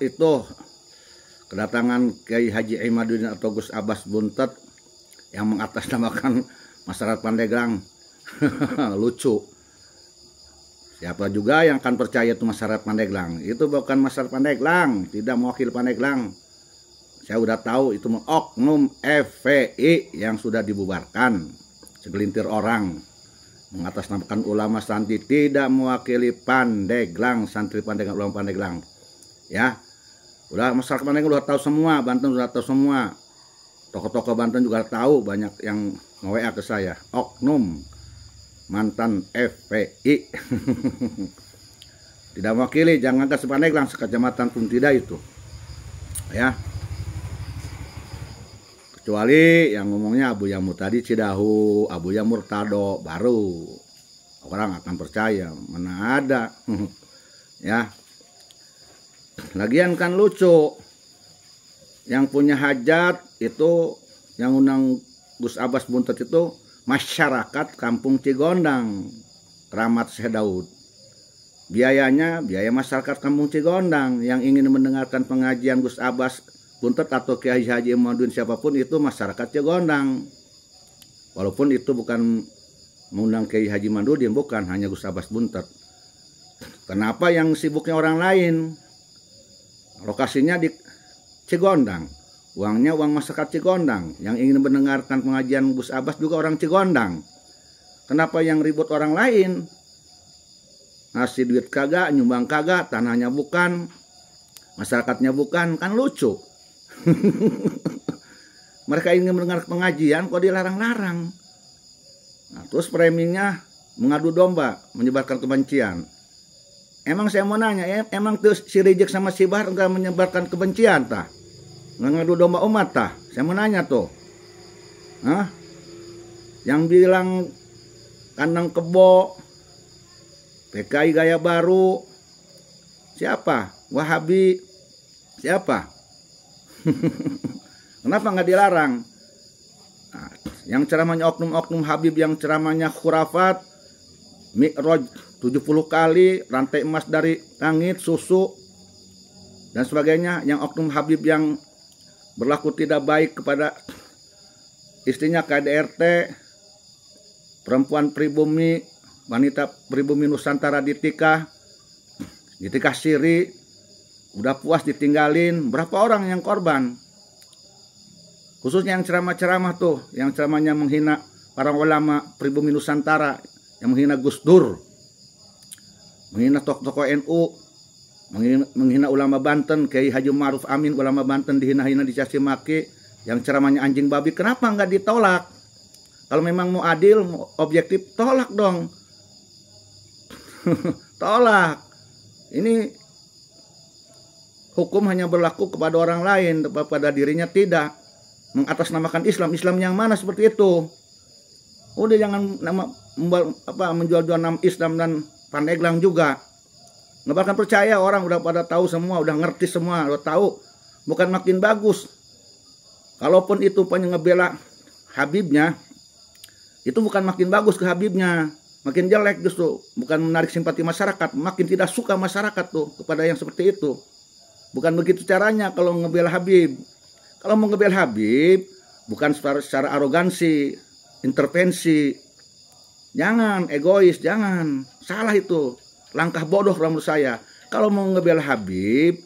itu kedatangan Kiai Haji Imaduddin atau Gus Abbas Buntet yang mengatasnamakan masyarakat Pandeglang lucu siapa juga yang akan percaya itu masyarakat Pandeglang itu bukan masyarakat Pandeglang tidak mewakili Pandeglang saya sudah tahu itu oknum FPI yang sudah dibubarkan segelintir orang mengatasnamakan ulama santri tidak mewakili Pandeglang santri Pandeglang ulama Pandeglang ya udah masyarakat Banten udah tahu semua Banten udah tahu semua toko-toko Banten juga tahu banyak yang nge-WA ke saya oknum mantan FPI tidak mewakili jangan ke langsung kecamatan pun tidak itu ya kecuali yang ngomongnya Abu Yamur tadi Cidahu Abu Yamur Tado baru orang akan percaya mana ada ya Lagian kan lucu. Yang punya hajat itu yang undang Gus Abbas Buntet itu masyarakat kampung Cigondang, keramat Sedaud Biayanya biaya masyarakat kampung Cigondang yang ingin mendengarkan pengajian Gus Abbas Buntet atau Kiai Haji Imaduddin siapapun itu masyarakat Cigondang. Walaupun itu bukan mengundang Kiai Haji Mandudin bukan hanya Gus Abbas Buntet. Kenapa yang sibuknya orang lain? Lokasinya di Cigondang. Uangnya uang masyarakat Cigondang. Yang ingin mendengarkan pengajian Gus Abbas juga orang Cigondang. Kenapa yang ribut orang lain? Ngasih duit kagak, nyumbang kagak, tanahnya bukan, masyarakatnya bukan, kan lucu. Mereka ingin mendengar pengajian kok dilarang-larang. Nah, terus preminya mengadu domba, menyebarkan kebencian. Emang saya mau nanya ya, emang tuh si Rijek sama si Bahar enggak menyebarkan kebencian tah? Enggak ngadu domba umat tah? Saya mau nanya tuh. Hah? Yang bilang kandang kebo, PKI gaya baru, siapa? Wahabi, siapa? Kenapa nggak dilarang? Nah, yang ceramahnya oknum-oknum Habib, yang ceramahnya khurafat, Mikroj. 70 kali rantai emas dari langit, susu dan sebagainya yang oknum Habib yang berlaku tidak baik kepada istrinya KDRT perempuan pribumi wanita pribumi Nusantara ditikah ditikah siri udah puas ditinggalin berapa orang yang korban khususnya yang ceramah-ceramah tuh yang ceramahnya menghina para ulama pribumi Nusantara yang menghina Gus Dur menghina tokoh-tokoh NU, menghina, menghina ulama Banten, Kiai Haji Maruf Amin ulama Banten dihina-hina di maki, yang ceramahnya anjing babi, kenapa nggak ditolak? Kalau memang mau adil, mau objektif, tolak dong. tolak. Ini hukum hanya berlaku kepada orang lain, kepada dirinya tidak. Mengatasnamakan Islam, Islam yang mana seperti itu? Udah jangan nama apa menjual-jual nama Islam dan Pandeglang juga. Nggak bahkan percaya orang udah pada tahu semua, udah ngerti semua, udah tahu. Bukan makin bagus. Kalaupun itu punya ngebela Habibnya, itu bukan makin bagus ke Habibnya. Makin jelek justru, bukan menarik simpati masyarakat, makin tidak suka masyarakat tuh kepada yang seperti itu. Bukan begitu caranya kalau ngebela Habib. Kalau mau ngebel Habib, bukan secara, secara arogansi, intervensi. Jangan egois, jangan. Salah itu. Langkah bodoh kalau menurut saya. Kalau mau ngebela Habib,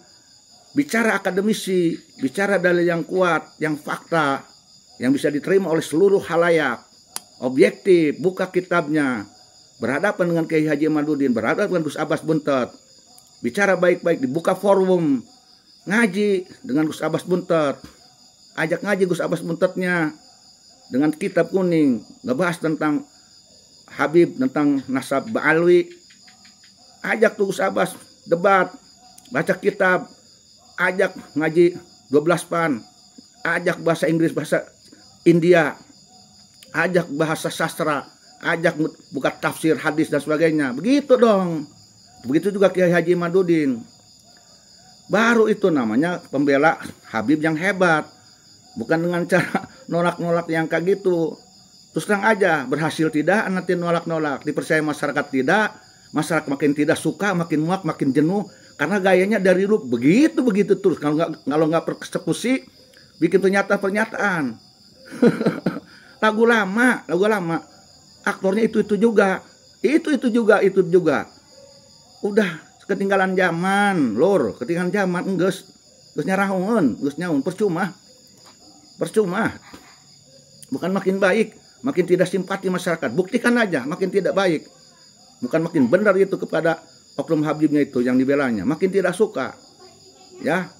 bicara akademisi, bicara dalil yang kuat, yang fakta, yang bisa diterima oleh seluruh halayak. Objektif, buka kitabnya. Berhadapan dengan Kiai Haji Madudin, berhadapan dengan Gus Abbas Buntet. Bicara baik-baik, dibuka forum. Ngaji dengan Gus Abbas Buntet. Ajak ngaji Gus Abbas Buntetnya dengan kitab kuning. Ngebahas tentang Habib tentang nasab Ba'alwi ajak tuh Abbas debat baca kitab ajak ngaji 12 pan ajak bahasa Inggris bahasa India ajak bahasa sastra ajak buka tafsir hadis dan sebagainya begitu dong begitu juga Kiai Haji Madudin baru itu namanya pembela Habib yang hebat bukan dengan cara nolak-nolak yang kayak gitu terus terang aja berhasil tidak nanti nolak-nolak dipercaya masyarakat tidak masyarakat makin tidak suka makin muak makin jenuh karena gayanya dari lu begitu begitu terus kalau nggak kalau nggak persekusi bikin pernyataan pernyataan lagu lama lagu lama aktornya itu itu juga itu itu juga itu juga udah ketinggalan zaman lor ketinggalan zaman enggak Gus nyarahun, Gus nyarahun, percuma. Percuma. Bukan makin baik, makin tidak simpati masyarakat. Buktikan aja, makin tidak baik. Bukan makin benar itu kepada oknum Habibnya itu yang dibelanya. Makin tidak suka. Ya,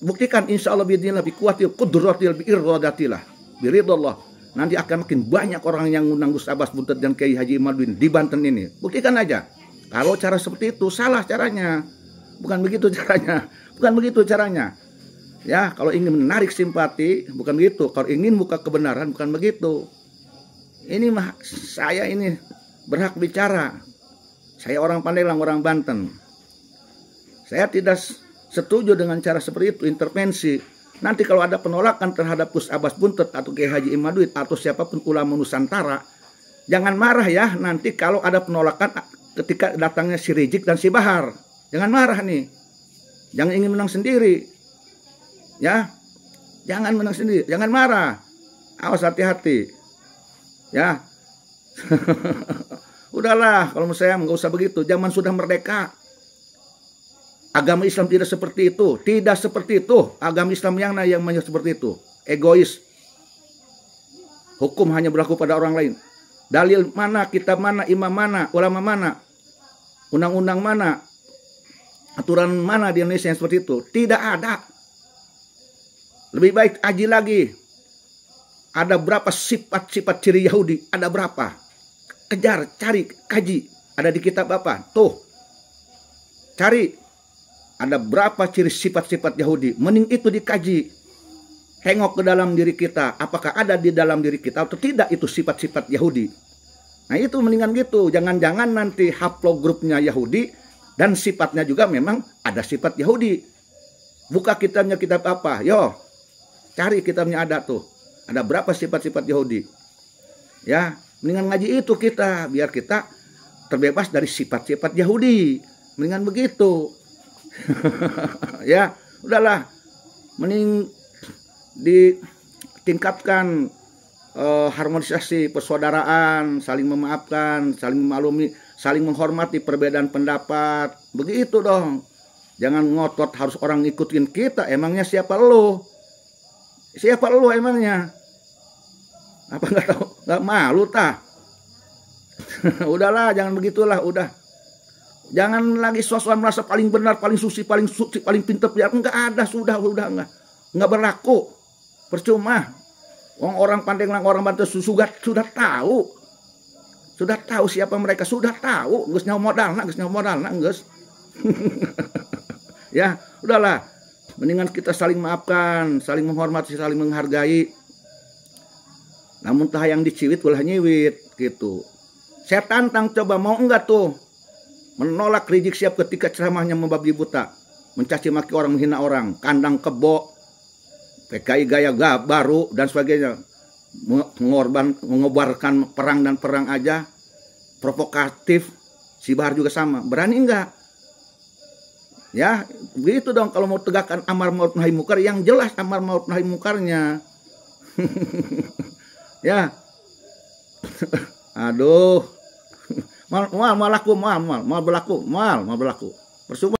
buktikan insya Allah lebih lebih kuatil kudratil bi irradatilah Biridullah. nanti akan makin banyak orang yang ngundang Gus Abbas Buntet dan Kiai Haji Imaduddin di Banten ini buktikan aja kalau cara seperti itu salah caranya bukan begitu caranya bukan begitu caranya ya kalau ingin menarik simpati bukan begitu kalau ingin buka kebenaran bukan begitu ini mah saya ini berhak bicara. Saya orang Pandeglang, orang Banten. Saya tidak setuju dengan cara seperti itu, intervensi. Nanti kalau ada penolakan terhadap Gus Abbas Buntet atau Kiai Haji Imaduit atau siapapun ulama Nusantara, jangan marah ya nanti kalau ada penolakan ketika datangnya si Rizik dan si Bahar. Jangan marah nih. Jangan ingin menang sendiri. Ya. Jangan menang sendiri, jangan marah. Awas hati-hati. Ya. Udahlah, kalau menurut saya nggak usah begitu. Zaman sudah merdeka. Agama Islam tidak seperti itu. Tidak seperti itu. Agama Islam yang mana yang seperti itu. Egois. Hukum hanya berlaku pada orang lain. Dalil mana, kitab mana, imam mana, ulama mana, undang-undang mana, aturan mana di Indonesia yang seperti itu. Tidak ada. Lebih baik aji lagi, ada berapa sifat-sifat ciri Yahudi? Ada berapa? Kejar, cari, kaji. Ada di kitab apa? Tuh. Cari. Ada berapa ciri sifat-sifat Yahudi? Mending itu dikaji. Tengok ke dalam diri kita. Apakah ada di dalam diri kita atau tidak itu sifat-sifat Yahudi? Nah itu mendingan gitu. Jangan-jangan nanti haplogrupnya Yahudi dan sifatnya juga memang ada sifat Yahudi. Buka kitabnya kitab apa? Yo, cari kitabnya ada tuh. Ada berapa sifat-sifat Yahudi? Ya, mendingan ngaji itu kita biar kita terbebas dari sifat-sifat Yahudi. Mendingan begitu. ya, udahlah. Mending ditingkatkan eh, harmonisasi persaudaraan, saling memaafkan, saling memaklumi, saling menghormati perbedaan pendapat. Begitu dong. Jangan ngotot harus orang ngikutin kita. Emangnya siapa lo? Siapa lo emangnya? apa nggak tahu nggak malu tah udahlah jangan begitulah udah jangan lagi sosok merasa paling benar paling susi paling suci paling pintar ya nggak ada sudah udah nggak nggak berlaku percuma Wong orang pandai ngelang orang bantu sudah sudah tahu sudah tahu siapa mereka sudah tahu nggak nyawa modal nggak nyawa modal nggak ya udahlah mendingan kita saling maafkan saling menghormati saling menghargai namun tah yang diciwit ulah nyiwit gitu saya tantang coba mau enggak tuh menolak Rizik Siap ketika ceramahnya membabi buta mencaci maki orang menghina orang kandang kebo PKI gaya gab baru dan sebagainya mengorban mengobarkan perang dan perang aja provokatif si Bahar juga sama berani enggak ya begitu dong kalau mau tegakkan amar maut nahi mukar yang jelas amar maut nahi mukarnya ya aduh mal mal malaku mal mal mal berlaku mal mal berlaku bersumpah